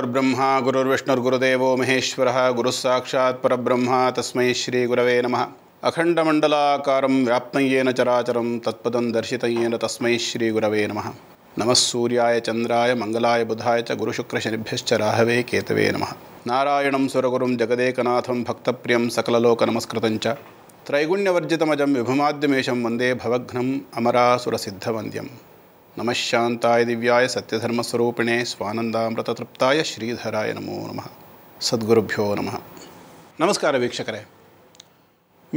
గురుర్బ్రహ్మ గురుర్విష్ణుర్గురుదేవో మహేశ్వర గురుస్సాక్షాత్ పరబ్రహ్మ తస్మై శ్రీగురవే నమ అఖండమండలాకారం వ్యాప్తయ్యేన చరాచరం తత్పదం దర్శితయ్యేన తస్మై శ్రీగురవే నమ నమస్సూర్యాయ చంద్రాయ మంగళాయ బుధాయ చ గురుశుక్రశనిభ్యశ్చ రాహవే కేతవే నమ నారాయణం సురగురుం జగదేకనాథం భక్తప్రియం సకలలోక నమస్కృతం చ త్రైగుణ్యవర్జితమజం విభుమాద్యమేషం వందే భవఘ్నం అమరాసురసిద్ధవంద్యం ನಮಃಶಾಂತಾಯ ದಿವ್ಯಾಯ ಸತ್ಯಧರ್ಮಸ್ವರೂಪಿಣೆ ಸ್ವಾನಂದಾಮೃತತೃಪ್ತಾಯ ಶ್ರೀಧರಾಯ ನಮೋ ನಮಃ ಸದ್ಗುರುಭ್ಯೋ ನಮಃ ನಮಸ್ಕಾರ ವೀಕ್ಷಕರೇ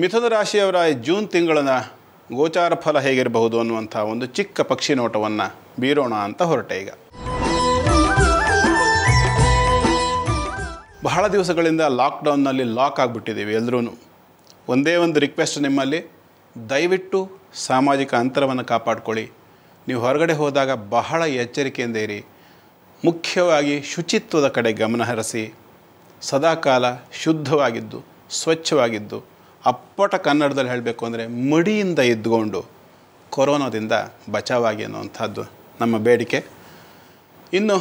ಮಿಥುನ ರಾಶಿಯವರ ಜೂನ್ ತಿಂಗಳನ ಗೋಚಾರ ಫಲ ಹೇಗಿರಬಹುದು ಅನ್ನುವಂಥ ಒಂದು ಚಿಕ್ಕ ಪಕ್ಷಿ ನೋಟವನ್ನು ಬೀರೋಣ ಅಂತ ಹೊರಟೆ ಈಗ ಬಹಳ ದಿವಸಗಳಿಂದ ಲಾಕ್ಡೌನ್ನಲ್ಲಿ ಲಾಕ್ ಆಗಿಬಿಟ್ಟಿದ್ದೀವಿ ಎಲ್ಲರೂ ಒಂದೇ ಒಂದು ರಿಕ್ವೆಸ್ಟ್ ನಿಮ್ಮಲ್ಲಿ ದಯವಿಟ್ಟು ಸಾಮಾಜಿಕ ಅಂತರವನ್ನು ಕಾಪಾಡ್ಕೊಳ್ಳಿ ನೀವು ಹೊರಗಡೆ ಹೋದಾಗ ಬಹಳ ಎಚ್ಚರಿಕೆಯಿಂದ ಇರಿ ಮುಖ್ಯವಾಗಿ ಶುಚಿತ್ವದ ಕಡೆ ಗಮನ ಹರಿಸಿ ಸದಾಕಾಲ ಶುದ್ಧವಾಗಿದ್ದು ಸ್ವಚ್ಛವಾಗಿದ್ದು ಅಪ್ಪಟ ಕನ್ನಡದಲ್ಲಿ ಹೇಳಬೇಕು ಅಂದರೆ ಮಡಿಯಿಂದ ಇದ್ದುಕೊಂಡು ಕೊರೋನಾದಿಂದ ಬಚಾವಾಗಿ ಅನ್ನುವಂಥದ್ದು ನಮ್ಮ ಬೇಡಿಕೆ ಇನ್ನು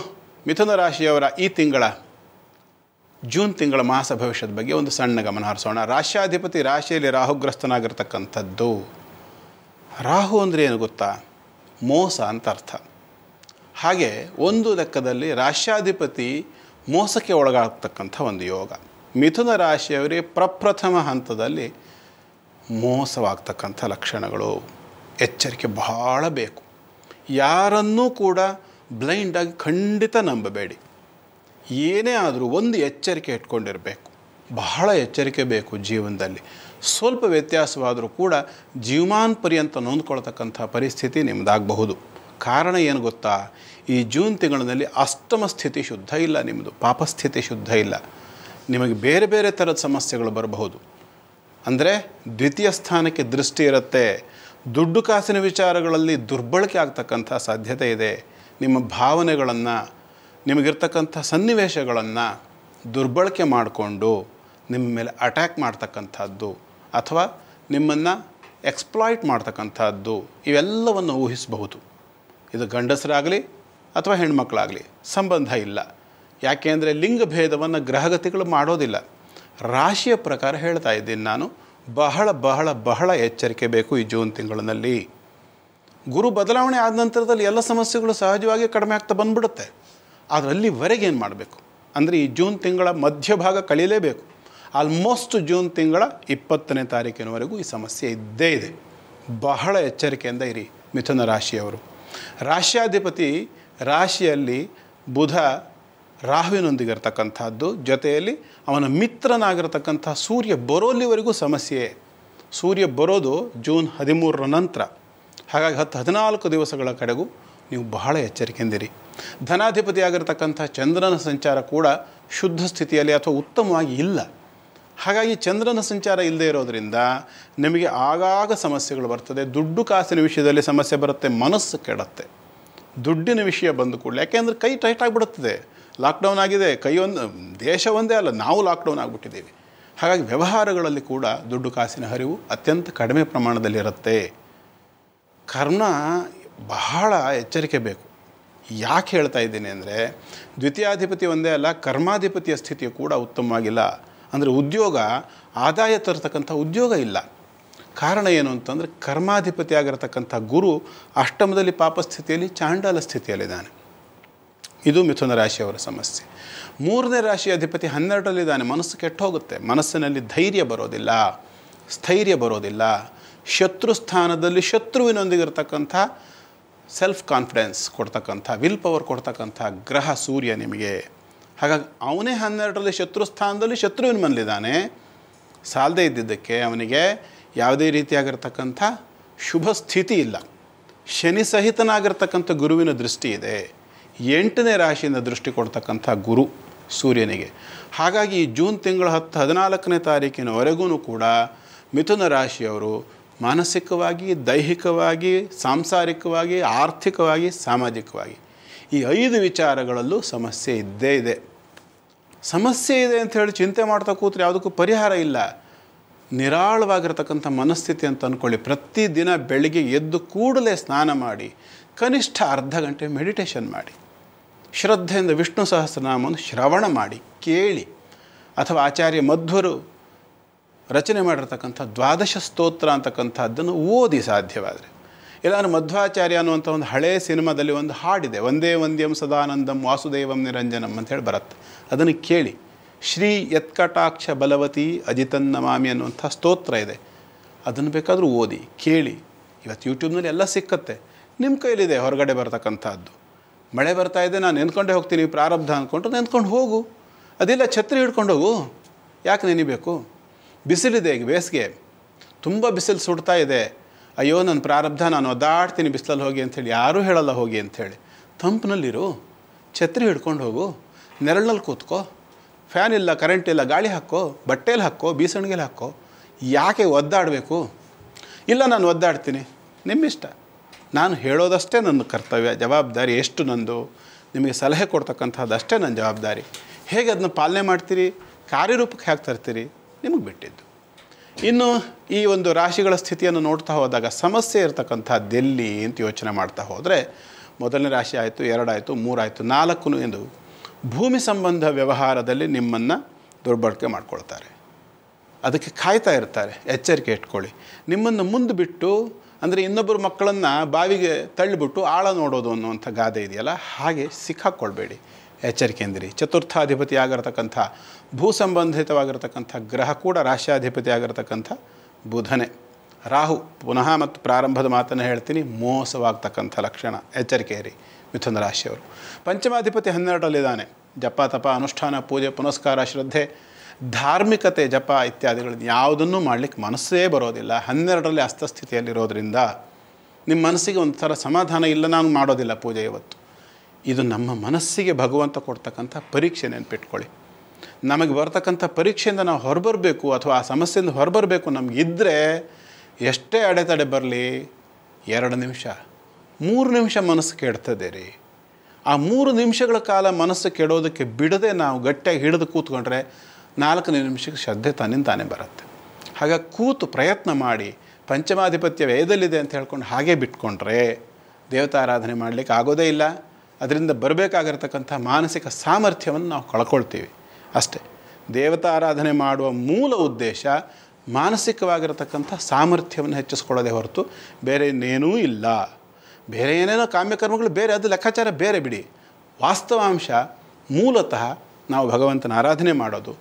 ಮಿಥುನ ರಾಶಿಯವರ ಈ ತಿಂಗಳ ಜೂನ್ ತಿಂಗಳ ಮಾಸ ಭವಿಷ್ಯದ ಬಗ್ಗೆ ಒಂದು ಸಣ್ಣ ಗಮನ ಹರಿಸೋಣ ರಾಶ್ಯಾಧಿಪತಿ ರಾಶಿಯಲ್ಲಿ ರಾಹುಗ್ರಸ್ತನಾಗಿರ್ತಕ್ಕಂಥದ್ದು ರಾಹು ಅಂದರೆ ಏನು ಗೊತ್ತಾ ಮೋಸ ಅಂತ ಅರ್ಥ ಹಾಗೆ ಒಂದು ಲೆಕ್ಕದಲ್ಲಿ ರಾಶ್ಯಾಧಿಪತಿ ಮೋಸಕ್ಕೆ ಒಳಗಾಗ್ತಕ್ಕಂಥ ಒಂದು ಯೋಗ ಮಿಥುನ ರಾಶಿಯವರಿಗೆ ಪ್ರಪ್ರಥಮ ಹಂತದಲ್ಲಿ ಮೋಸವಾಗ್ತಕ್ಕಂಥ ಲಕ್ಷಣಗಳು ಎಚ್ಚರಿಕೆ ಬಹಳ ಬೇಕು ಯಾರನ್ನೂ ಕೂಡ ಬ್ಲೈಂಡಾಗಿ ಖಂಡಿತ ನಂಬಬೇಡಿ ಏನೇ ಆದರೂ ಒಂದು ಎಚ್ಚರಿಕೆ ಇಟ್ಕೊಂಡಿರಬೇಕು ಬಹಳ ಎಚ್ಚರಿಕೆ ಬೇಕು ಜೀವನದಲ್ಲಿ ಸ್ವಲ್ಪ ವ್ಯತ್ಯಾಸವಾದರೂ ಕೂಡ ಜೀವಮಾನ್ ಪರ್ಯಂತ ನೋಂದ್ಕೊಳ್ತಕ್ಕಂಥ ಪರಿಸ್ಥಿತಿ ನಿಮ್ಮದಾಗಬಹುದು ಕಾರಣ ಏನು ಗೊತ್ತಾ ಈ ಜೂನ್ ತಿಂಗಳಿನಲ್ಲಿ ಅಷ್ಟಮ ಸ್ಥಿತಿ ಶುದ್ಧ ಇಲ್ಲ ನಿಮ್ಮದು ಪಾಪಸ್ಥಿತಿ ಶುದ್ಧ ಇಲ್ಲ ನಿಮಗೆ ಬೇರೆ ಬೇರೆ ಥರದ ಸಮಸ್ಯೆಗಳು ಬರಬಹುದು ಅಂದರೆ ದ್ವಿತೀಯ ಸ್ಥಾನಕ್ಕೆ ದೃಷ್ಟಿ ಇರುತ್ತೆ ದುಡ್ಡು ಕಾಸಿನ ವಿಚಾರಗಳಲ್ಲಿ ದುರ್ಬಳಕೆ ಆಗ್ತಕ್ಕಂಥ ಸಾಧ್ಯತೆ ಇದೆ ನಿಮ್ಮ ಭಾವನೆಗಳನ್ನು ನಿಮಗಿರ್ತಕ್ಕಂಥ ಸನ್ನಿವೇಶಗಳನ್ನು ದುರ್ಬಳಕೆ ಮಾಡಿಕೊಂಡು ನಿಮ್ಮ ಮೇಲೆ ಅಟ್ಯಾಕ್ ಮಾಡ್ತಕ್ಕಂಥದ್ದು ಅಥವಾ ನಿಮ್ಮನ್ನು ಎಕ್ಸ್ಪ್ಲಾಯ್ಟ್ ಮಾಡ್ತಕ್ಕಂಥದ್ದು ಇವೆಲ್ಲವನ್ನು ಊಹಿಸಬಹುದು ಇದು ಗಂಡಸರಾಗಲಿ ಅಥವಾ ಹೆಣ್ಮಕ್ಳಾಗಲಿ ಸಂಬಂಧ ಇಲ್ಲ ಯಾಕೆಂದರೆ ಲಿಂಗಭೇದವನ್ನು ಗ್ರಹಗತಿಗಳು ಮಾಡೋದಿಲ್ಲ ರಾಶಿಯ ಪ್ರಕಾರ ಹೇಳ್ತಾ ಇದ್ದೀನಿ ನಾನು ಬಹಳ ಬಹಳ ಬಹಳ ಎಚ್ಚರಿಕೆ ಬೇಕು ಈ ಜೂನ್ ತಿಂಗಳಿನಲ್ಲಿ ಗುರು ಬದಲಾವಣೆ ಆದ ನಂತರದಲ್ಲಿ ಎಲ್ಲ ಸಮಸ್ಯೆಗಳು ಸಹಜವಾಗಿ ಕಡಿಮೆ ಆಗ್ತಾ ಬಂದ್ಬಿಡುತ್ತೆ ಆದರೆ ಅಲ್ಲಿವರೆಗೆ ಏನು ಮಾಡಬೇಕು ಅಂದರೆ ಈ ಜೂನ್ ತಿಂಗಳ ಮಧ್ಯಭಾಗ ಕಳೀಲೇಬೇಕು ಆಲ್ಮೋಸ್ಟ್ ಜೂನ್ ತಿಂಗಳ ಇಪ್ಪತ್ತನೇ ತಾರೀಕಿನವರೆಗೂ ಈ ಸಮಸ್ಯೆ ಇದ್ದೇ ಇದೆ ಬಹಳ ಎಚ್ಚರಿಕೆಯಿಂದ ಇರಿ ಮಿಥುನ ರಾಶಿಯವರು ರಾಶ್ಯಾಧಿಪತಿ ರಾಶಿಯಲ್ಲಿ ಬುಧ ರಾಹುವಿನೊಂದಿಗಿರತಕ್ಕಂಥದ್ದು ಜೊತೆಯಲ್ಲಿ ಅವನ ಮಿತ್ರನಾಗಿರ್ತಕ್ಕಂಥ ಸೂರ್ಯ ಬರೋಲ್ಲಿವರೆಗೂ ಸಮಸ್ಯೆ ಸೂರ್ಯ ಬರೋದು ಜೂನ್ ಹದಿಮೂರರ ನಂತರ ಹಾಗಾಗಿ ಹತ್ತು ಹದಿನಾಲ್ಕು ದಿವಸಗಳ ಕಡೆಗೂ ನೀವು ಬಹಳ ಎಚ್ಚರಿಕೆಯಿಂದಿರಿ ಧನಾಧಿಪತಿ ಚಂದ್ರನ ಸಂಚಾರ ಕೂಡ ಶುದ್ಧ ಸ್ಥಿತಿಯಲ್ಲಿ ಅಥವಾ ಉತ್ತಮವಾಗಿ ಇಲ್ಲ ಹಾಗಾಗಿ ಚಂದ್ರನ ಸಂಚಾರ ಇಲ್ಲದೆ ಇರೋದರಿಂದ ನಿಮಗೆ ಆಗಾಗ ಸಮಸ್ಯೆಗಳು ಬರ್ತದೆ ದುಡ್ಡು ಕಾಸಿನ ವಿಷಯದಲ್ಲಿ ಸಮಸ್ಯೆ ಬರುತ್ತೆ ಮನಸ್ಸು ಕೆಡತ್ತೆ ದುಡ್ಡಿನ ವಿಷಯ ಬಂದು ಕೂಡಲೇ ಯಾಕೆಂದರೆ ಕೈ ಟೈಟ್ ಆಗಿಬಿಡುತ್ತದೆ ಲಾಕ್ಡೌನ್ ಆಗಿದೆ ಕೈಯೊಂದು ದೇಶ ಒಂದೇ ಅಲ್ಲ ನಾವು ಲಾಕ್ಡೌನ್ ಆಗಿಬಿಟ್ಟಿದ್ದೀವಿ ಹಾಗಾಗಿ ವ್ಯವಹಾರಗಳಲ್ಲಿ ಕೂಡ ದುಡ್ಡು ಕಾಸಿನ ಹರಿವು ಅತ್ಯಂತ ಕಡಿಮೆ ಪ್ರಮಾಣದಲ್ಲಿರುತ್ತೆ ಕರ್ಮ ಬಹಳ ಎಚ್ಚರಿಕೆ ಬೇಕು ಯಾಕೆ ಹೇಳ್ತಾ ಇದ್ದೀನಿ ಅಂದರೆ ದ್ವಿತೀಯಾಧಿಪತಿ ಒಂದೇ ಅಲ್ಲ ಕರ್ಮಾಧಿಪತಿಯ ಸ್ಥಿತಿಯು ಕೂಡ ಉತ್ತಮವಾಗಿಲ್ಲ ಅಂದರೆ ಉದ್ಯೋಗ ಆದಾಯ ತರತಕ್ಕಂಥ ಉದ್ಯೋಗ ಇಲ್ಲ ಕಾರಣ ಏನು ಅಂತಂದರೆ ಕರ್ಮಾಧಿಪತಿ ಆಗಿರತಕ್ಕಂಥ ಗುರು ಅಷ್ಟಮದಲ್ಲಿ ಪಾಪಸ್ಥಿತಿಯಲ್ಲಿ ಚಾಂಡಾಲ ಸ್ಥಿತಿಯಲ್ಲಿದ್ದಾನೆ ಇದು ಮಿಥುನ ರಾಶಿಯವರ ಸಮಸ್ಯೆ ಮೂರನೇ ರಾಶಿ ಅಧಿಪತಿ ಹನ್ನೆರಡರಲ್ಲಿದ್ದಾನೆ ಮನಸ್ಸು ಕೆಟ್ಟು ಹೋಗುತ್ತೆ ಮನಸ್ಸಿನಲ್ಲಿ ಧೈರ್ಯ ಬರೋದಿಲ್ಲ ಸ್ಥೈರ್ಯ ಬರೋದಿಲ್ಲ ಶತ್ರು ಸ್ಥಾನದಲ್ಲಿ ಶತ್ರುವಿನೊಂದಿಗಿರತಕ್ಕಂಥ ಸೆಲ್ಫ್ ಕಾನ್ಫಿಡೆನ್ಸ್ ಕೊಡ್ತಕ್ಕಂಥ ವಿಲ್ ಪವರ್ ಕೊಡ್ತಕ್ಕಂಥ ಗ್ರಹ ಸೂರ್ಯ ನಿಮಗೆ ಹಾಗಾಗಿ ಅವನೇ ಹನ್ನೆರಡರಲ್ಲಿ ಶತ್ರು ಸ್ಥಾನದಲ್ಲಿ ಶತ್ರುವಿನ ಮನಲಿದ್ದಾನೆ ಸಾಲದೇ ಇದ್ದಿದ್ದಕ್ಕೆ ಅವನಿಗೆ ಯಾವುದೇ ರೀತಿಯಾಗಿರ್ತಕ್ಕಂಥ ಶುಭ ಸ್ಥಿತಿ ಇಲ್ಲ ಶನಿ ಸಹಿತನಾಗಿರ್ತಕ್ಕಂಥ ಗುರುವಿನ ದೃಷ್ಟಿ ಇದೆ ಎಂಟನೇ ರಾಶಿಯಿಂದ ದೃಷ್ಟಿ ಕೊಡ್ತಕ್ಕಂಥ ಗುರು ಸೂರ್ಯನಿಗೆ ಹಾಗಾಗಿ ಜೂನ್ ತಿಂಗಳ ಹತ್ತು ಹದಿನಾಲ್ಕನೇ ತಾರೀಕಿನವರೆಗೂ ಕೂಡ ಮಿಥುನ ರಾಶಿಯವರು ಮಾನಸಿಕವಾಗಿ ದೈಹಿಕವಾಗಿ ಸಾಂಸಾರಿಕವಾಗಿ ಆರ್ಥಿಕವಾಗಿ ಸಾಮಾಜಿಕವಾಗಿ ಈ ಐದು ವಿಚಾರಗಳಲ್ಲೂ ಸಮಸ್ಯೆ ಇದ್ದೇ ಇದೆ ಸಮಸ್ಯೆ ಇದೆ ಅಂತ ಹೇಳಿ ಚಿಂತೆ ಮಾಡ್ತಾ ಕೂತ್ರೆ ಯಾವುದಕ್ಕೂ ಪರಿಹಾರ ಇಲ್ಲ ನಿರಾಳವಾಗಿರ್ತಕ್ಕಂಥ ಮನಸ್ಥಿತಿ ಅಂತ ಅಂದ್ಕೊಳ್ಳಿ ಪ್ರತಿದಿನ ಬೆಳಿಗ್ಗೆ ಎದ್ದು ಕೂಡಲೇ ಸ್ನಾನ ಮಾಡಿ ಕನಿಷ್ಠ ಅರ್ಧ ಗಂಟೆ ಮೆಡಿಟೇಷನ್ ಮಾಡಿ ಶ್ರದ್ಧೆಯಿಂದ ವಿಷ್ಣು ಸಹಸ್ರನಾಮವನ್ನು ಶ್ರವಣ ಮಾಡಿ ಕೇಳಿ ಅಥವಾ ಆಚಾರ್ಯ ಮಧ್ವರು ರಚನೆ ಮಾಡಿರ್ತಕ್ಕಂಥ ದ್ವಾದಶ ಸ್ತೋತ್ರ ಅಂತಕ್ಕಂಥದ್ದನ್ನು ಓದಿ ಸಾಧ್ಯವಾದರೆ ಇಲ್ಲಾಂದ್ರೆ ಮಧ್ವಾಚಾರ್ಯ ಅನ್ನುವಂಥ ಒಂದು ಹಳೆಯ ಸಿನಿಮಾದಲ್ಲಿ ಒಂದು ಹಾಡಿದೆ ಒಂದೇ ಒಂದ್ಯಂ ಸದಾನಂದಂ ವಾಸುದೇವಂ ನಿರಂಜನಂ ಹೇಳಿ ಬರುತ್ತೆ ಅದನ್ನು ಕೇಳಿ ಶ್ರೀ ಯತ್ಕಟಾಕ್ಷ ಬಲವತಿ ಅಜಿತನ್ ಮಾಮಿ ಅನ್ನುವಂಥ ಸ್ತೋತ್ರ ಇದೆ ಅದನ್ನು ಬೇಕಾದರೂ ಓದಿ ಕೇಳಿ ಇವತ್ತು ಯೂಟ್ಯೂಬ್ನಲ್ಲಿ ಎಲ್ಲ ಸಿಕ್ಕತ್ತೆ ನಿಮ್ಮ ಕೈಲಿದೆ ಹೊರಗಡೆ ಬರ್ತಕ್ಕಂಥದ್ದು ಮಳೆ ಬರ್ತಾ ಇದೆ ನಾನು ನೆನ್ಕೊಂಡೇ ಹೋಗ್ತೀನಿ ಪ್ರಾರಬ್ಧ ಅಂದ್ಕೊಂಡು ನೆನ್ಕೊಂಡು ಹೋಗು ಅದಿಲ್ಲ ಛತ್ರಿ ಹಿಡ್ಕೊಂಡು ಹೋಗು ಯಾಕೆ ನೆನಿಬೇಕು ಬಿಸಿಲಿದೆ ಈಗ ಬೇಸಿಗೆ ತುಂಬ ಬಿಸಿಲು ಸುಡ್ತಾ ಇದೆ ಅಯ್ಯೋ ನನ್ನ ಪ್ರಾರಬ್ಧ ನಾನು ಒದ್ದಾಡ್ತೀನಿ ಬಿಸಿಲಲ್ಲಿ ಹೋಗಿ ಅಂಥೇಳಿ ಯಾರೂ ಹೇಳಲ್ಲ ಹೋಗಿ ಅಂಥೇಳಿ ತಂಪಿನಲ್ಲಿರು ಛತ್ರಿ ಹಿಡ್ಕೊಂಡು ಹೋಗು ನೆರಳಲ್ಲಿ ಕೂತ್ಕೋ ಫ್ಯಾನ್ ಇಲ್ಲ ಕರೆಂಟ್ ಇಲ್ಲ ಗಾಳಿ ಹಾಕೋ ಬಟ್ಟೆಯಲ್ಲಿ ಹಾಕೋ ಬೀಸಣಿಗೆಲಿ ಹಾಕೋ ಯಾಕೆ ಒದ್ದಾಡಬೇಕು ಇಲ್ಲ ನಾನು ಒದ್ದಾಡ್ತೀನಿ ನಿಮ್ಮಿಷ್ಟ ನಾನು ಹೇಳೋದಷ್ಟೇ ನನ್ನ ಕರ್ತವ್ಯ ಜವಾಬ್ದಾರಿ ಎಷ್ಟು ನಂದು ನಿಮಗೆ ಸಲಹೆ ಕೊಡ್ತಕ್ಕಂಥದ್ದಷ್ಟೇ ನನ್ನ ಜವಾಬ್ದಾರಿ ಹೇಗೆ ಅದನ್ನ ಪಾಲನೆ ಮಾಡ್ತೀರಿ ಕಾರ್ಯರೂಪಕ್ಕೆ ಹೇಗೆ ತರ್ತೀರಿ ನಿಮಗೆ ಬಿಟ್ಟಿದ್ದು ಇನ್ನು ಈ ಒಂದು ರಾಶಿಗಳ ಸ್ಥಿತಿಯನ್ನು ನೋಡ್ತಾ ಹೋದಾಗ ಸಮಸ್ಯೆ ದೆಲ್ಲಿ ಅಂತ ಯೋಚನೆ ಮಾಡ್ತಾ ಹೋದರೆ ಮೊದಲನೇ ರಾಶಿ ಆಯಿತು ಎರಡಾಯಿತು ಮೂರಾಯಿತು ನಾಲ್ಕು ಎಂದು ಭೂಮಿ ಸಂಬಂಧ ವ್ಯವಹಾರದಲ್ಲಿ ನಿಮ್ಮನ್ನು ದುರ್ಬಳಕೆ ಮಾಡ್ಕೊಳ್ತಾರೆ ಅದಕ್ಕೆ ಕಾಯ್ತಾ ಇರ್ತಾರೆ ಎಚ್ಚರಿಕೆ ಇಟ್ಕೊಳ್ಳಿ ನಿಮ್ಮನ್ನು ಮುಂದೆ ಬಿಟ್ಟು ಅಂದರೆ ಇನ್ನೊಬ್ಬರು ಮಕ್ಕಳನ್ನು ಬಾವಿಗೆ ತಳ್ಳಿಬಿಟ್ಟು ಆಳ ನೋಡೋದು ಅನ್ನುವಂಥ ಗಾದೆ ಇದೆಯಲ್ಲ ಹಾಗೆ ಸಿಕ್ಕಾಕ್ಕೊಳ್ಬೇಡಿ ಎಚ್ಚರಿಕೆಂದಿರಿ ಚತುರ್ಥಾಧಿಪತಿ ಆಗಿರತಕ್ಕಂಥ ಭೂ ಸಂಬಂಧಿತವಾಗಿರತಕ್ಕಂಥ ಗ್ರಹ ಕೂಡ ರಾಶ್ಯಾಧಿಪತಿ ಆಗಿರತಕ್ಕಂಥ ಬುಧನೆ ರಾಹು ಪುನಃ ಮತ್ತು ಪ್ರಾರಂಭದ ಮಾತನ್ನು ಹೇಳ್ತೀನಿ ಮೋಸವಾಗ್ತಕ್ಕಂಥ ಲಕ್ಷಣ ಎಚ್ಚರಿಕೆ ಇರಿ ಮಿಥುನ ರಾಶಿಯವರು ಪಂಚಮಾಧಿಪತಿ ಹನ್ನೆರಡರಲ್ಲಿದ್ದಾನೆ ಜಪ ತಪ ಅನುಷ್ಠಾನ ಪೂಜೆ ಪುನಸ್ಕಾರ ಶ್ರದ್ಧೆ ಧಾರ್ಮಿಕತೆ ಜಪ ಇತ್ಯಾದಿಗಳನ್ನು ಯಾವುದನ್ನು ಮಾಡಲಿಕ್ಕೆ ಮನಸ್ಸೇ ಬರೋದಿಲ್ಲ ಹನ್ನೆರಡರಲ್ಲಿ ಅಸ್ತಸ್ಥಿತಿಯಲ್ಲಿರೋದ್ರಿಂದ ನಿಮ್ಮ ಮನಸ್ಸಿಗೆ ಒಂಥರ ಸಮಾಧಾನ ಇಲ್ಲ ನಾನು ಮಾಡೋದಿಲ್ಲ ಪೂಜೆ ಇವತ್ತು ಇದು ನಮ್ಮ ಮನಸ್ಸಿಗೆ ಭಗವಂತ ಕೊಡ್ತಕ್ಕಂಥ ಪರೀಕ್ಷೆ ನೆನ್ಪಿಟ್ಕೊಳ್ಳಿ ನಮಗೆ ಬರ್ತಕ್ಕಂಥ ಪರೀಕ್ಷೆಯಿಂದ ನಾವು ಹೊರಬರಬೇಕು ಅಥವಾ ಆ ಸಮಸ್ಯೆಯಿಂದ ಹೊರಬರಬೇಕು ನಮಗಿದ್ದರೆ ಎಷ್ಟೇ ಅಡೆತಡೆ ಬರಲಿ ಎರಡು ನಿಮಿಷ ಮೂರು ನಿಮಿಷ ಮನಸ್ಸು ಕೆಡ್ತದೆ ರೀ ಆ ಮೂರು ನಿಮಿಷಗಳ ಕಾಲ ಮನಸ್ಸು ಕೆಡೋದಕ್ಕೆ ಬಿಡದೆ ನಾವು ಗಟ್ಟಿಯಾಗಿ ಹಿಡಿದು ಕೂತ್ಕೊಂಡ್ರೆ ನಾಲ್ಕನೇ ನಿಮಿಷಕ್ಕೆ ಶ್ರದ್ಧೆ ತಾನಿಂದ ತಾನೇ ಬರುತ್ತೆ ಹಾಗಾಗಿ ಕೂತು ಪ್ರಯತ್ನ ಮಾಡಿ ಪಂಚಮಾಧಿಪತ್ಯ ವ್ಯಯದಲ್ಲಿದೆ ಅಂತ ಹೇಳ್ಕೊಂಡು ಹಾಗೆ ಬಿಟ್ಕೊಂಡ್ರೆ ದೇವತಾರಾಧನೆ ಮಾಡಲಿಕ್ಕೆ ಆಗೋದೇ ಇಲ್ಲ ಅದರಿಂದ ಬರಬೇಕಾಗಿರ್ತಕ್ಕಂಥ ಮಾನಸಿಕ ಸಾಮರ್ಥ್ಯವನ್ನು ನಾವು ಕಳ್ಕೊಳ್ತೀವಿ ಅಷ್ಟೇ ದೇವತಾರಾಧನೆ ಮಾಡುವ ಮೂಲ ಉದ್ದೇಶ ಮಾನಸಿಕವಾಗಿರತಕ್ಕಂಥ ಸಾಮರ್ಥ್ಯವನ್ನು ಹೆಚ್ಚಿಸ್ಕೊಳ್ಳೋದೇ ಹೊರತು ಬೇರೆ ಇನ್ನೇನೂ ಇಲ್ಲ ಬೇರೆ ಏನೇನೋ ಕಾಮ್ಯಕರ್ಮಗಳು ಬೇರೆ ಅದು ಲೆಕ್ಕಾಚಾರ ಬೇರೆ ಬಿಡಿ ವಾಸ್ತವಾಂಶ ಮೂಲತಃ ನಾವು ಭಗವಂತನ ಆರಾಧನೆ ಮಾಡೋದು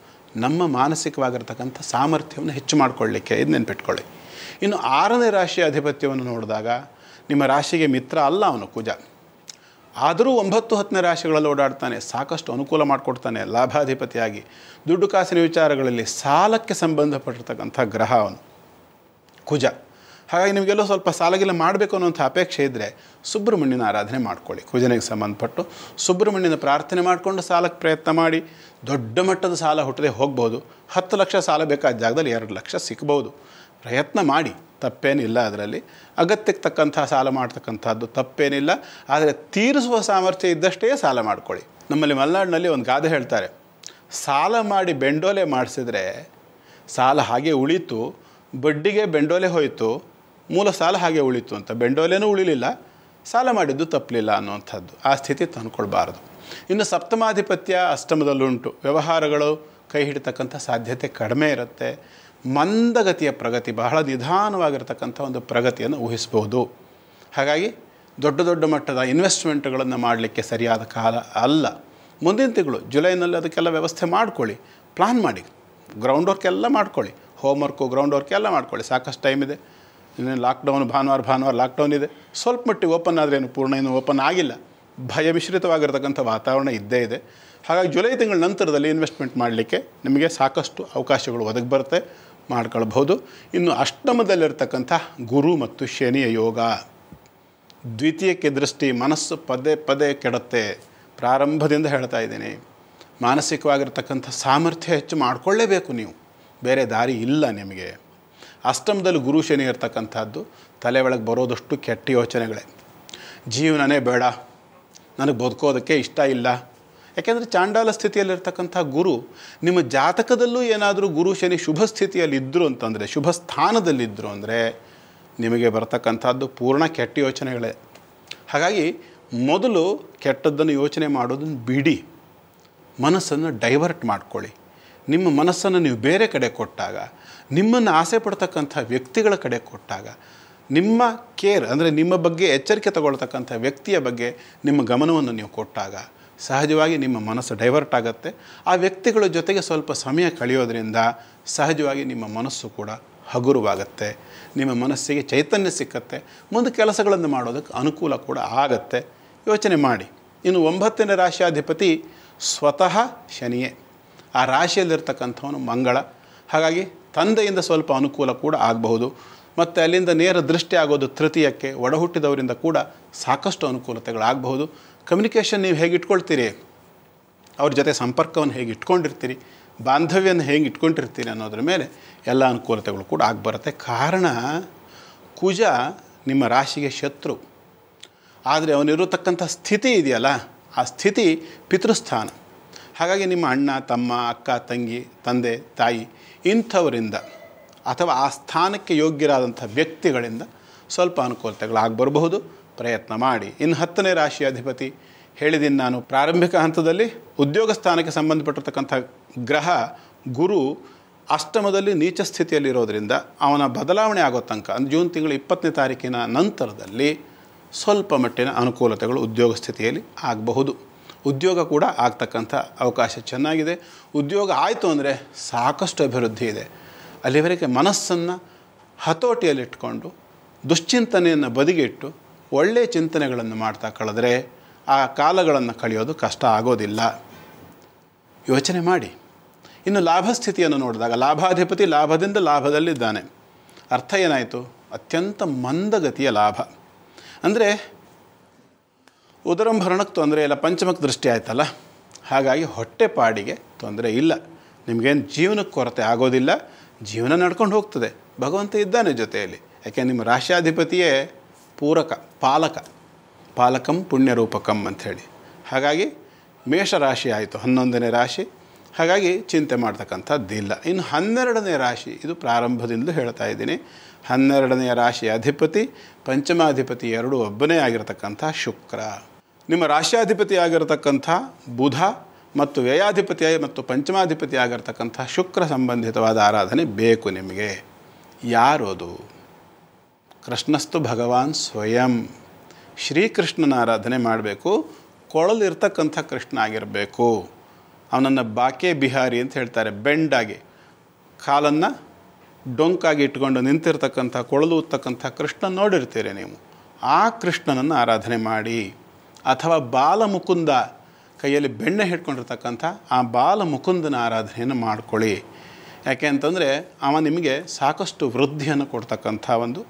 ನಮ್ಮ ಮಾನಸಿಕವಾಗಿರ್ತಕ್ಕಂಥ ಸಾಮರ್ಥ್ಯವನ್ನು ಹೆಚ್ಚು ಮಾಡಿಕೊಳ್ಳಿಕ್ಕೆ ಇದು ನೆನ್ಪಿಟ್ಕೊಳ್ಳಿ ಇನ್ನು ಆರನೇ ರಾಶಿಯ ಅಧಿಪತ್ಯವನ್ನು ನೋಡಿದಾಗ ನಿಮ್ಮ ರಾಶಿಗೆ ಮಿತ್ರ ಅಲ್ಲ ಅವನು ಕುಜ ಆದರೂ ಒಂಬತ್ತು ಹತ್ತನೇ ರಾಶಿಗಳಲ್ಲಿ ಓಡಾಡ್ತಾನೆ ಸಾಕಷ್ಟು ಅನುಕೂಲ ಮಾಡಿಕೊಡ್ತಾನೆ ಲಾಭಾಧಿಪತಿಯಾಗಿ ದುಡ್ಡು ಕಾಸಿನ ವಿಚಾರಗಳಲ್ಲಿ ಸಾಲಕ್ಕೆ ಸಂಬಂಧಪಟ್ಟಿರ್ತಕ್ಕಂಥ ಗ್ರಹ ಅವನು ಕುಜ ಹಾಗಾಗಿ ನಿಮಗೆಲ್ಲೋ ಸ್ವಲ್ಪ ಸಾಲಗಿಲ್ಲ ಮಾಡಬೇಕು ಅನ್ನೋಂಥ ಅಪೇಕ್ಷೆ ಇದ್ದರೆ ಸುಬ್ರಹ್ಮಣ್ಯನ ಆರಾಧನೆ ಮಾಡ್ಕೊಳ್ಳಿ ಕುಜನಿಗೆ ಸಂಬಂಧಪಟ್ಟು ಸುಬ್ರಹ್ಮಣ್ಯನ ಪ್ರಾರ್ಥನೆ ಮಾಡಿಕೊಂಡು ಸಾಲಕ್ಕೆ ಪ್ರಯತ್ನ ಮಾಡಿ ದೊಡ್ಡ ಮಟ್ಟದ ಸಾಲ ಹುಟ್ಟದೆ ಹೋಗ್ಬೋದು ಹತ್ತು ಲಕ್ಷ ಸಾಲ ಬೇಕಾದ ಜಾಗದಲ್ಲಿ ಎರಡು ಲಕ್ಷ ಸಿಗ್ಬೋದು ಪ್ರಯತ್ನ ಮಾಡಿ ತಪ್ಪೇನಿಲ್ಲ ಅದರಲ್ಲಿ ಅಗತ್ಯಕ್ಕೆ ತಕ್ಕಂತಹ ಸಾಲ ಮಾಡ್ತಕ್ಕಂಥದ್ದು ತಪ್ಪೇನಿಲ್ಲ ಆದರೆ ತೀರಿಸುವ ಸಾಮರ್ಥ್ಯ ಇದ್ದಷ್ಟೇ ಸಾಲ ಮಾಡ್ಕೊಳ್ಳಿ ನಮ್ಮಲ್ಲಿ ಮಲೆನಾಡಿನಲ್ಲಿ ಒಂದು ಗಾದೆ ಹೇಳ್ತಾರೆ ಸಾಲ ಮಾಡಿ ಬೆಂಡೋಲೆ ಮಾಡಿಸಿದ್ರೆ ಸಾಲ ಹಾಗೆ ಉಳಿತು ಬಡ್ಡಿಗೆ ಬೆಂಡೋಲೆ ಹೋಯಿತು ಮೂಲ ಸಾಲ ಹಾಗೆ ಉಳಿತು ಅಂತ ಬೆಂಡೋಲೆನೂ ಉಳಿಲಿಲ್ಲ ಸಾಲ ಮಾಡಿದ್ದು ತಪ್ಪಲಿಲ್ಲ ಅನ್ನುವಂಥದ್ದು ಆ ಸ್ಥಿತಿ ತಂದುಕೊಳ್ಬಾರ್ದು ಇನ್ನು ಸಪ್ತಮಾಧಿಪತ್ಯ ಅಷ್ಟಮದಲ್ಲುಂಟು ವ್ಯವಹಾರಗಳು ಕೈ ಹಿಡಿತಕ್ಕಂಥ ಸಾಧ್ಯತೆ ಕಡಿಮೆ ಇರುತ್ತೆ ಮಂದಗತಿಯ ಪ್ರಗತಿ ಬಹಳ ನಿಧಾನವಾಗಿರ್ತಕ್ಕಂಥ ಒಂದು ಪ್ರಗತಿಯನ್ನು ಊಹಿಸಬಹುದು ಹಾಗಾಗಿ ದೊಡ್ಡ ದೊಡ್ಡ ಮಟ್ಟದ ಇನ್ವೆಸ್ಟ್ಮೆಂಟ್ಗಳನ್ನು ಮಾಡಲಿಕ್ಕೆ ಸರಿಯಾದ ಕಾಲ ಅಲ್ಲ ಮುಂದಿನ ತಿಂಗಳು ಜುಲೈನಲ್ಲಿ ಅದಕ್ಕೆಲ್ಲ ವ್ಯವಸ್ಥೆ ಮಾಡ್ಕೊಳ್ಳಿ ಪ್ಲಾನ್ ಮಾಡಿ ಗ್ರೌಂಡ್ ವರ್ಕ್ ಎಲ್ಲ ಮಾಡ್ಕೊಳ್ಳಿ ಹೋಮ್ ವರ್ಕು ಗ್ರೌಂಡ್ ವರ್ಕ್ ಎಲ್ಲ ಮಾಡ್ಕೊಳ್ಳಿ ಸಾಕಷ್ಟು ಟೈಮ್ ಇದೆ ಇನ್ನೇನು ಲಾಕ್ಡೌನ್ ಭಾನುವಾರ ಭಾನುವಾರ ಲಾಕ್ಡೌನ್ ಇದೆ ಸ್ವಲ್ಪ ಮಟ್ಟಿಗೆ ಓಪನ್ ಆದರೆ ಏನು ಪೂರ್ಣ ಏನು ಓಪನ್ ಆಗಿಲ್ಲ ಭಯ ಮಿಶ್ರಿತವಾಗಿರ್ತಕ್ಕಂಥ ವಾತಾವರಣ ಇದ್ದೇ ಇದೆ ಹಾಗಾಗಿ ಜುಲೈ ತಿಂಗಳ ನಂತರದಲ್ಲಿ ಇನ್ವೆಸ್ಟ್ಮೆಂಟ್ ಮಾಡಲಿಕ್ಕೆ ನಿಮಗೆ ಸಾಕಷ್ಟು ಅವಕಾಶಗಳು ಒದಗಿ ಬರುತ್ತೆ ಮಾಡ್ಕೊಳ್ಬಹುದು ಇನ್ನು ಅಷ್ಟಮದಲ್ಲಿರ್ತಕ್ಕಂಥ ಗುರು ಮತ್ತು ಶನಿಯ ಯೋಗ ದ್ವಿತೀಯಕ್ಕೆ ದೃಷ್ಟಿ ಮನಸ್ಸು ಪದೇ ಪದೇ ಕೆಡತ್ತೆ ಪ್ರಾರಂಭದಿಂದ ಹೇಳ್ತಾ ಇದ್ದೀನಿ ಮಾನಸಿಕವಾಗಿರ್ತಕ್ಕಂಥ ಸಾಮರ್ಥ್ಯ ಹೆಚ್ಚು ಮಾಡಿಕೊಳ್ಳೇಬೇಕು ನೀವು ಬೇರೆ ದಾರಿ ಇಲ್ಲ ನಿಮಗೆ ಅಷ್ಟಮದಲ್ಲಿ ಗುರು ಶನಿ ಇರ್ತಕ್ಕಂಥದ್ದು ತಲೆ ಒಳಗೆ ಬರೋದಷ್ಟು ಕೆಟ್ಟ ಯೋಚನೆಗಳೇ ಜೀವನನೇ ಬೇಡ ನನಗೆ ಬದುಕೋದಕ್ಕೆ ಇಷ್ಟ ಇಲ್ಲ ಯಾಕೆಂದರೆ ಚಾಂಡಾಲ ಸ್ಥಿತಿಯಲ್ಲಿರ್ತಕ್ಕಂಥ ಗುರು ನಿಮ್ಮ ಜಾತಕದಲ್ಲೂ ಏನಾದರೂ ಗುರು ಶನಿ ಶುಭ ಸ್ಥಿತಿಯಲ್ಲಿ ಇದ್ದರು ಅಂತಂದರೆ ಶುಭ ಸ್ಥಾನದಲ್ಲಿದ್ದರು ಅಂದರೆ ನಿಮಗೆ ಬರ್ತಕ್ಕಂಥದ್ದು ಪೂರ್ಣ ಕೆಟ್ಟ ಯೋಚನೆಗಳೇ ಹಾಗಾಗಿ ಮೊದಲು ಕೆಟ್ಟದ್ದನ್ನು ಯೋಚನೆ ಮಾಡೋದನ್ನು ಬಿಡಿ ಮನಸ್ಸನ್ನು ಡೈವರ್ಟ್ ಮಾಡ್ಕೊಳ್ಳಿ ನಿಮ್ಮ ಮನಸ್ಸನ್ನು ನೀವು ಬೇರೆ ಕಡೆ ಕೊಟ್ಟಾಗ ನಿಮ್ಮನ್ನು ಆಸೆ ಪಡ್ತಕ್ಕಂಥ ವ್ಯಕ್ತಿಗಳ ಕಡೆ ಕೊಟ್ಟಾಗ ನಿಮ್ಮ ಕೇರ್ ಅಂದರೆ ನಿಮ್ಮ ಬಗ್ಗೆ ಎಚ್ಚರಿಕೆ ತಗೊಳ್ತಕ್ಕಂಥ ವ್ಯಕ್ತಿಯ ಬಗ್ಗೆ ನಿಮ್ಮ ಗಮನವನ್ನು ನೀವು ಕೊಟ್ಟಾಗ ಸಹಜವಾಗಿ ನಿಮ್ಮ ಮನಸ್ಸು ಡೈವರ್ಟ್ ಆಗುತ್ತೆ ಆ ವ್ಯಕ್ತಿಗಳ ಜೊತೆಗೆ ಸ್ವಲ್ಪ ಸಮಯ ಕಳೆಯೋದ್ರಿಂದ ಸಹಜವಾಗಿ ನಿಮ್ಮ ಮನಸ್ಸು ಕೂಡ ಹಗುರವಾಗುತ್ತೆ ನಿಮ್ಮ ಮನಸ್ಸಿಗೆ ಚೈತನ್ಯ ಸಿಕ್ಕತ್ತೆ ಮುಂದೆ ಕೆಲಸಗಳನ್ನು ಮಾಡೋದಕ್ಕೆ ಅನುಕೂಲ ಕೂಡ ಆಗತ್ತೆ ಯೋಚನೆ ಮಾಡಿ ಇನ್ನು ಒಂಬತ್ತನೇ ರಾಶಿಯಾಧಿಪತಿ ಸ್ವತಃ ಶನಿಯೇ ಆ ರಾಶಿಯಲ್ಲಿರ್ತಕ್ಕಂಥವನು ಮಂಗಳ ಹಾಗಾಗಿ ತಂದೆಯಿಂದ ಸ್ವಲ್ಪ ಅನುಕೂಲ ಕೂಡ ಆಗಬಹುದು ಮತ್ತು ಅಲ್ಲಿಂದ ನೇರ ದೃಷ್ಟಿ ಆಗೋದು ತೃತೀಯಕ್ಕೆ ಒಡಹುಟ್ಟಿದವರಿಂದ ಕೂಡ ಸಾಕಷ್ಟು ಅನುಕೂಲತೆಗಳಾಗಬಹುದು ಕಮ್ಯುನಿಕೇಷನ್ ನೀವು ಹೇಗೆ ಇಟ್ಕೊಳ್ತೀರಿ ಅವ್ರ ಜೊತೆ ಸಂಪರ್ಕವನ್ನು ಹೇಗೆ ಇಟ್ಕೊಂಡಿರ್ತೀರಿ ಬಾಂಧವ್ಯನ ಹೇಗೆ ಇಟ್ಕೊಂಡಿರ್ತೀರಿ ಅನ್ನೋದ್ರ ಮೇಲೆ ಎಲ್ಲ ಅನುಕೂಲತೆಗಳು ಕೂಡ ಆಗಿಬರುತ್ತೆ ಕಾರಣ ಕುಜ ನಿಮ್ಮ ರಾಶಿಗೆ ಶತ್ರು ಆದರೆ ಅವನಿರತಕ್ಕಂಥ ಸ್ಥಿತಿ ಇದೆಯಲ್ಲ ಆ ಸ್ಥಿತಿ ಪಿತೃಸ್ಥಾನ ಹಾಗಾಗಿ ನಿಮ್ಮ ಅಣ್ಣ ತಮ್ಮ ಅಕ್ಕ ತಂಗಿ ತಂದೆ ತಾಯಿ ಇಂಥವರಿಂದ ಅಥವಾ ಆ ಸ್ಥಾನಕ್ಕೆ ಯೋಗ್ಯರಾದಂಥ ವ್ಯಕ್ತಿಗಳಿಂದ ಸ್ವಲ್ಪ ಅನುಕೂಲತೆಗಳಾಗಿ ಬರಬಹುದು ಪ್ರಯತ್ನ ಮಾಡಿ ಇನ್ನು ಹತ್ತನೇ ರಾಶಿಯ ಅಧಿಪತಿ ಹೇಳಿದ್ದೀನಿ ನಾನು ಪ್ರಾರಂಭಿಕ ಹಂತದಲ್ಲಿ ಉದ್ಯೋಗ ಸ್ಥಾನಕ್ಕೆ ಸಂಬಂಧಪಟ್ಟಿರ್ತಕ್ಕಂಥ ಗ್ರಹ ಗುರು ಅಷ್ಟಮದಲ್ಲಿ ನೀಚ ಸ್ಥಿತಿಯಲ್ಲಿರೋದರಿಂದ ಅವನ ಬದಲಾವಣೆ ಆಗೋ ತನಕ ಅಂದರೆ ಜೂನ್ ತಿಂಗಳ ಇಪ್ಪತ್ತನೇ ತಾರೀಕಿನ ನಂತರದಲ್ಲಿ ಸ್ವಲ್ಪ ಮಟ್ಟಿನ ಅನುಕೂಲತೆಗಳು ಉದ್ಯೋಗ ಸ್ಥಿತಿಯಲ್ಲಿ ಆಗಬಹುದು ಉದ್ಯೋಗ ಕೂಡ ಆಗ್ತಕ್ಕಂಥ ಅವಕಾಶ ಚೆನ್ನಾಗಿದೆ ಉದ್ಯೋಗ ಆಯಿತು ಅಂದರೆ ಸಾಕಷ್ಟು ಅಭಿವೃದ್ಧಿ ಇದೆ ಅಲ್ಲಿವರೆಗೆ ಮನಸ್ಸನ್ನು ಹತೋಟಿಯಲ್ಲಿಟ್ಕೊಂಡು ದುಶ್ಚಿಂತನೆಯನ್ನು ಬದಿಗಿಟ್ಟು ಒಳ್ಳೆಯ ಚಿಂತನೆಗಳನ್ನು ಮಾಡ್ತಾ ಕಳೆದ್ರೆ ಆ ಕಾಲಗಳನ್ನು ಕಳೆಯೋದು ಕಷ್ಟ ಆಗೋದಿಲ್ಲ ಯೋಚನೆ ಮಾಡಿ ಇನ್ನು ಲಾಭ ಸ್ಥಿತಿಯನ್ನು ನೋಡಿದಾಗ ಲಾಭಾಧಿಪತಿ ಲಾಭದಿಂದ ಲಾಭದಲ್ಲಿದ್ದಾನೆ ಅರ್ಥ ಏನಾಯಿತು ಅತ್ಯಂತ ಮಂದಗತಿಯ ಲಾಭ ಅಂದರೆ ಉದರಂಭರಣಕ್ಕೆ ತೊಂದರೆ ಇಲ್ಲ ಪಂಚಮಕ್ಕೆ ದೃಷ್ಟಿ ಆಯ್ತಲ್ಲ ಹಾಗಾಗಿ ಹೊಟ್ಟೆಪಾಡಿಗೆ ತೊಂದರೆ ಇಲ್ಲ ನಿಮಗೇನು ಜೀವನಕ್ಕೆ ಕೊರತೆ ಆಗೋದಿಲ್ಲ ಜೀವನ ನಡ್ಕೊಂಡು ಹೋಗ್ತದೆ ಭಗವಂತ ಇದ್ದಾನೆ ಜೊತೆಯಲ್ಲಿ ಯಾಕೆ ನಿಮ್ಮ ರಾಶ್ಯಾಧಿಪತಿಯೇ ಪೂರಕ ಪಾಲಕ ಪಾಲಕಂ ಪುಣ್ಯರೂಪಕಂ ಅಂಥೇಳಿ ಹಾಗಾಗಿ ಮೇಷರಾಶಿ ಆಯಿತು ಹನ್ನೊಂದನೇ ರಾಶಿ ಹಾಗಾಗಿ ಚಿಂತೆ ಮಾಡ್ತಕ್ಕಂಥದ್ದಿಲ್ಲ ಇನ್ನು ಹನ್ನೆರಡನೇ ರಾಶಿ ಇದು ಪ್ರಾರಂಭದಿಂದಲೂ ಹೇಳ್ತಾ ಇದ್ದೀನಿ ಹನ್ನೆರಡನೆಯ ರಾಶಿ ಅಧಿಪತಿ ಪಂಚಮಾಧಿಪತಿ ಎರಡು ಒಬ್ಬನೇ ಆಗಿರತಕ್ಕಂಥ ಶುಕ್ರ ನಿಮ್ಮ ರಾಶಿಯಾಧಿಪತಿ ಆಗಿರತಕ್ಕಂಥ ಬುಧ ಮತ್ತು ವ್ಯಯಾಧಿಪತಿ ಮತ್ತು ಪಂಚಮಾಧಿಪತಿ ಆಗಿರತಕ್ಕಂಥ ಶುಕ್ರ ಸಂಬಂಧಿತವಾದ ಆರಾಧನೆ ಬೇಕು ನಿಮಗೆ ಯಾರು ಅದು ಕೃಷ್ಣಸ್ತು ಭಗವಾನ್ ಸ್ವಯಂ ಶ್ರೀಕೃಷ್ಣನ ಆರಾಧನೆ ಮಾಡಬೇಕು ಕೊಳಲಿರ್ತಕ್ಕಂಥ ಕೃಷ್ಣ ಆಗಿರಬೇಕು ಅವನನ್ನು ಬಾಕೆ ಬಿಹಾರಿ ಅಂತ ಹೇಳ್ತಾರೆ ಬೆಂಡಾಗಿ ಕಾಲನ್ನು ಡೊಂಕಾಗಿ ಇಟ್ಕೊಂಡು ನಿಂತಿರ್ತಕ್ಕಂಥ ಕೊಳಲು ಉತ್ತಕ್ಕಂಥ ಕೃಷ್ಣ ನೋಡಿರ್ತೀರಿ ನೀವು ಆ ಕೃಷ್ಣನನ್ನು ಆರಾಧನೆ ಮಾಡಿ ಅಥವಾ ಬಾಲಮುಕುಂದ ಕೈಯಲ್ಲಿ ಬೆಣ್ಣೆ ಹಿಡ್ಕೊಂಡಿರ್ತಕ್ಕಂಥ ಆ ಬಾಲಮುಕುಂದನ ಆರಾಧನೆಯನ್ನು ಮಾಡ್ಕೊಳ್ಳಿ ಯಾಕೆ ಅಂತಂದರೆ ಅವ ನಿಮಗೆ ಸಾಕಷ್ಟು ವೃದ್ಧಿಯನ್ನು ಕೊಡ್ತಕ್ಕಂಥ ಒಂದು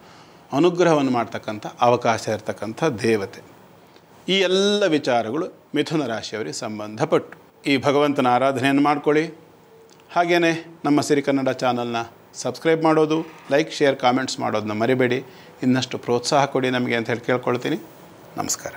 ಅನುಗ್ರಹವನ್ನು ಮಾಡ್ತಕ್ಕಂಥ ಅವಕಾಶ ಇರತಕ್ಕಂಥ ದೇವತೆ ಈ ಎಲ್ಲ ವಿಚಾರಗಳು ಮಿಥುನ ರಾಶಿಯವರಿಗೆ ಸಂಬಂಧಪಟ್ಟು ಈ ಭಗವಂತನ ಆರಾಧನೆಯನ್ನು ಮಾಡ್ಕೊಳ್ಳಿ ಹಾಗೆಯೇ ನಮ್ಮ ಸಿರಿ ಕನ್ನಡ ಚಾನಲ್ನ ಸಬ್ಸ್ಕ್ರೈಬ್ ಮಾಡೋದು ಲೈಕ್ ಶೇರ್ ಕಾಮೆಂಟ್ಸ್ ಮಾಡೋದನ್ನ ಮರಿಬೇಡಿ ಇನ್ನಷ್ಟು ಪ್ರೋತ್ಸಾಹ ಕೊಡಿ ನಮಗೆ ಅಂತ ಹೇಳಿ ಕೇಳ್ಕೊಳ್ತೀನಿ ನಮಸ್ಕಾರ